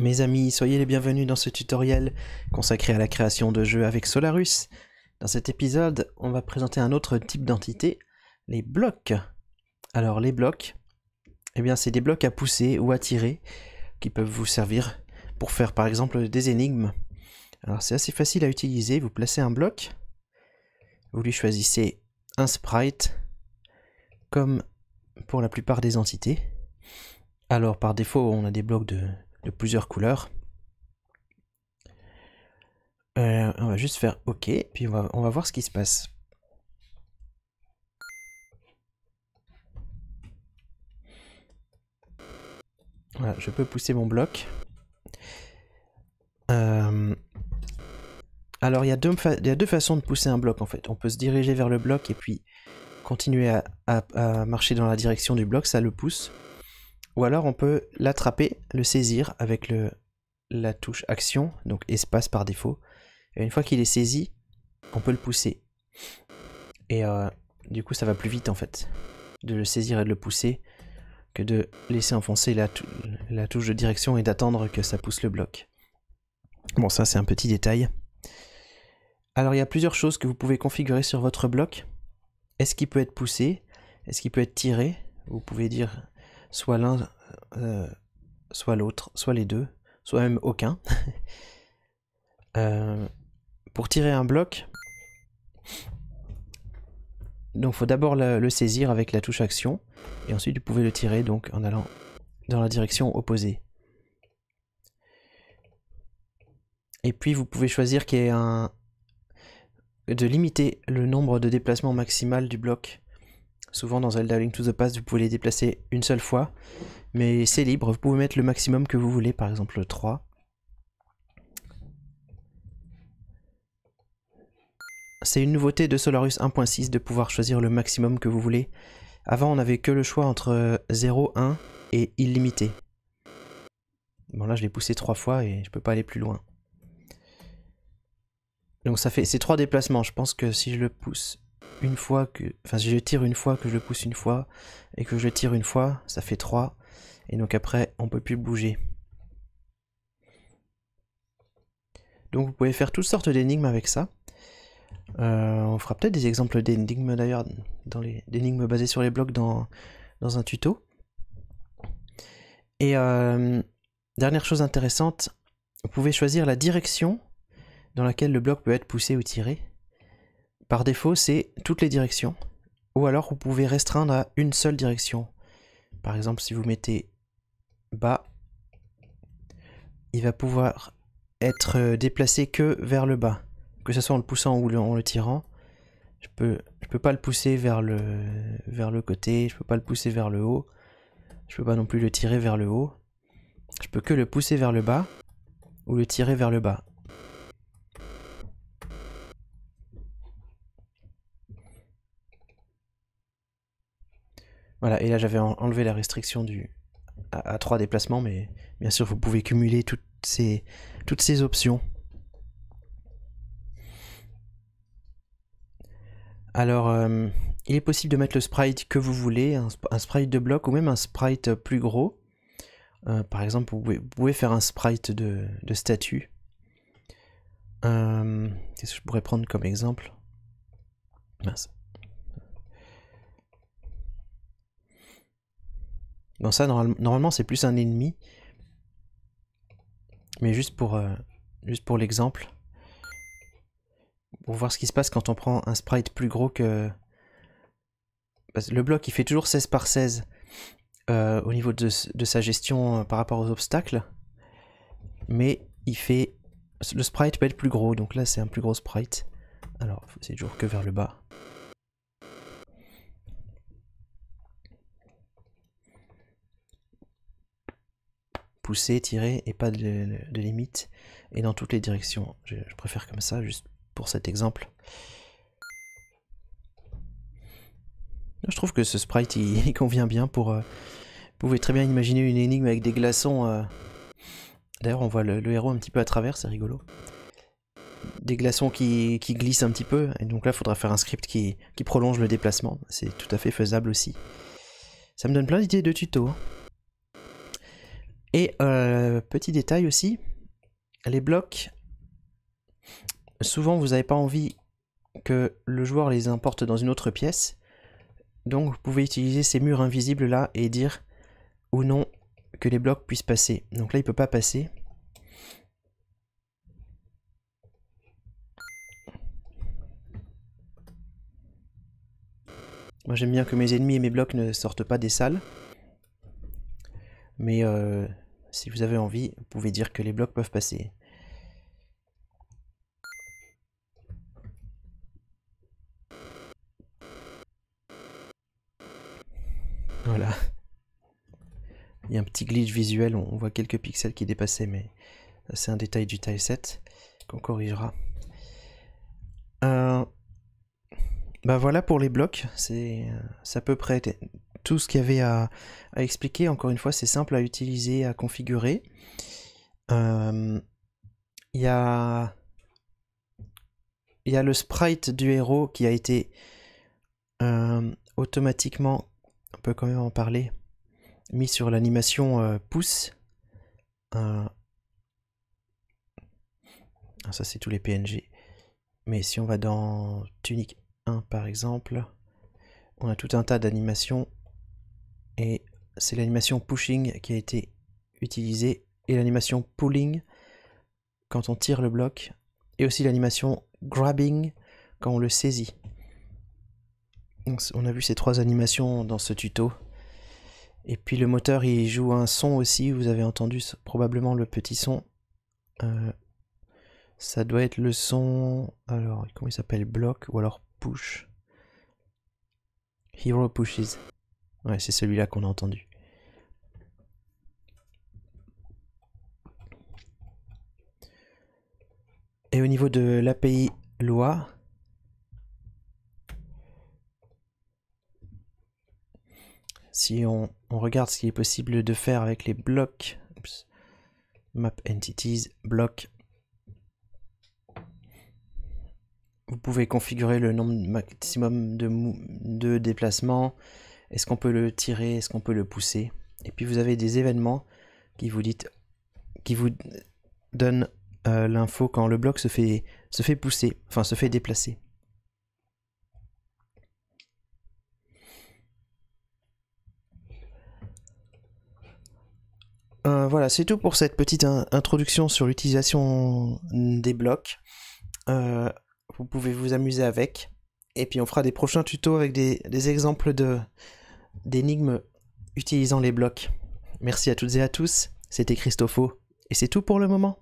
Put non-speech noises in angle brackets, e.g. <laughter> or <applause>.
Mes amis, soyez les bienvenus dans ce tutoriel consacré à la création de jeux avec Solarus. Dans cet épisode, on va présenter un autre type d'entité, les blocs. Alors les blocs, eh bien c'est des blocs à pousser ou à tirer qui peuvent vous servir pour faire par exemple des énigmes. Alors c'est assez facile à utiliser, vous placez un bloc, vous lui choisissez un sprite comme pour la plupart des entités. Alors par défaut, on a des blocs de de plusieurs couleurs. Euh, on va juste faire OK, puis on va, voir ce qui se passe. je peux pousser mon bloc. Euh, alors, il y, a deux deux façons de pousser un bloc, en fait. On peut se diriger vers le bloc et puis continuer à marcher dans la direction du bloc, ça le pousse. Ou alors on peut l'attraper, le saisir avec la touche action, donc espace par défaut. Et une fois qu'il est saisi, on peut le pousser. Et euh, du coup ça va plus vite en fait, de le saisir et de le pousser, que de laisser enfoncer la touche de direction et d'attendre que ça pousse le bloc. Bon ça c'est un petit détail. Alors il y a plusieurs choses que vous pouvez configurer sur votre bloc. Est-ce qu'il peut être poussé Est-ce qu'il peut être tiré Vous pouvez dire soit l'un, euh, soit l'autre, soit les deux, soit même aucun. <laughs> Euh, pour tirer un bloc, donc faut d'abord le, saisir avec la touche action, et ensuite vous pouvez le tirer donc en allant dans la direction opposée. Et puis vous pouvez choisir un de limiter le nombre de déplacements maximal du bloc Souvent dans Zelda Link to the Past, vous pouvez les déplacer une seule fois, mais c'est libre, vous pouvez mettre le maximum que vous voulez, par exemple 3. C'est une nouveauté de Solarus 1.6 de pouvoir choisir le maximum que vous voulez. Avant, on n'avait que le choix entre 0, euh, 1 et illimité. Bon là, je l'ai poussé 3 fois et je peux pas aller plus loin. Donc ça fait ces trois déplacements. Je pense que si je le pousse une fois que... Enfin, si je tire une fois, que je le pousse une fois, et que je le tire une fois, ça fait 3. Et donc après, on peut plus bouger. Donc vous pouvez faire toutes sortes d'énigmes avec ça. Euh, on fera peut-être des exemples d'énigmes d'ailleurs, d'énigmes basées sur les blocs dans, dans un tuto. Et euh, dernière chose intéressante, vous pouvez choisir la direction dans laquelle le bloc peut être poussé ou tiré. Par défaut, c'est toutes les directions. Ou alors, vous pouvez restreindre à une seule direction. Par exemple, si vous mettez bas, il va pouvoir être euh, déplacé que vers le bas. Que ce soit en le poussant ou en le tirant. Je peux, je peux pas le pousser vers le, vers le côté, je peux pas le pousser vers le haut. Je peux pas non plus le tirer vers le haut. Je peux que le pousser vers le bas ou le tirer vers le bas. Voilà, et là j'avais enlevé la restriction du à, 3 déplacements, mais bien sûr vous pouvez cumuler toutes ces, toutes ces options. Alors, euh, il est possible de mettre le sprite que vous voulez, un, sprite de bloc ou même un sprite plus gros. Euh, par exemple, vous pouvez, faire un sprite de, de statue. Euh, qu'est-ce que je pourrais prendre comme exemple Donc ça, normalement, c'est plus un ennemi. Mais juste pour, euh, juste pour l'exemple, pour voir ce qui se passe quand on prend un sprite plus gros que... le bloc, il fait toujours 16 par 16 euh, au niveau de, sa gestion euh, par rapport aux obstacles. Mais il fait... Le sprite peut être plus gros, donc là c'est un plus gros sprite. Alors, c'est toujours que vers le bas. pousser, tirer et pas de, limite et dans toutes les directions. Je, préfère comme ça, juste pour cet exemple. Je trouve que ce sprite il, <laughs> convient bien pour. Euh, vous pouvez très bien imaginer une énigme avec des glaçons. Euh. D'ailleurs, on voit le, héros un petit peu à travers, c'est rigolo. Des glaçons qui, glissent un petit peu, et donc là, faudra faire un script qui, qui prolonge le déplacement. C'est tout à fait faisable aussi. Ça me donne plein d'idées de tutos. Hein. Et euh, petit détail aussi, les blocs, souvent vous n'avez pas envie que le joueur les importe dans une autre pièce. Donc vous pouvez utiliser ces murs invisibles là et dire ou non que les blocs puissent passer. Donc là il ne peut pas passer. Moi j'aime bien que mes ennemis et mes blocs ne sortent pas des salles. Mais euh, si vous avez envie, vous pouvez dire que les blocs peuvent passer. Voilà. Il y a un petit glitch visuel, on voit quelques pixels qui dépassaient, mais c'est un détail du tileset qu'on corrigera. Euh, bah voilà pour les blocs, c'est euh, à peu près tout ce qu'il y avait à, expliquer. Encore une fois, c'est simple à utiliser, à configurer. Euh, il y, a, le sprite du héros qui a été euh, automatiquement, on peut quand même en parler, mis sur l'animation euh, pouce. Ah, ça, c'est tous les PNG. Mais si on va dans Tunic 1 par exemple, on a tout un tas d'animations et c'est l'animation pushing qui a été utilisée et l'animation pulling quand on tire le bloc et aussi l'animation grabbing quand on le saisit. on a vu ces trois animations dans ce tuto. Et puis le moteur il joue un son aussi, vous avez entendu probablement le petit son. Euh, ça doit être le son... Alors, comment il s'appelle Block ou alors push. Hero pushes. Ouais, c'est celui-là qu'on a entendu. Et au niveau de l'API loi, si on, regarde ce qui est possible de faire avec les blocs, map entities, blocs, vous pouvez configurer le nombre maximum de, de déplacements, est-ce qu'on peut le tirer Est-ce qu'on peut le pousser Et puis vous avez des événements qui vous dites, qui vous donnent euh, l'info quand le bloc se fait, se fait pousser, enfin se fait déplacer. Euh, voilà, c'est tout pour cette petite introduction sur l'utilisation des blocs. Euh, vous pouvez vous amuser avec. Et puis on fera des prochains tutos avec des exemples de, d'énigmes utilisant les blocs. Merci à toutes et à tous, c'était Christopho, et c'est tout pour le moment.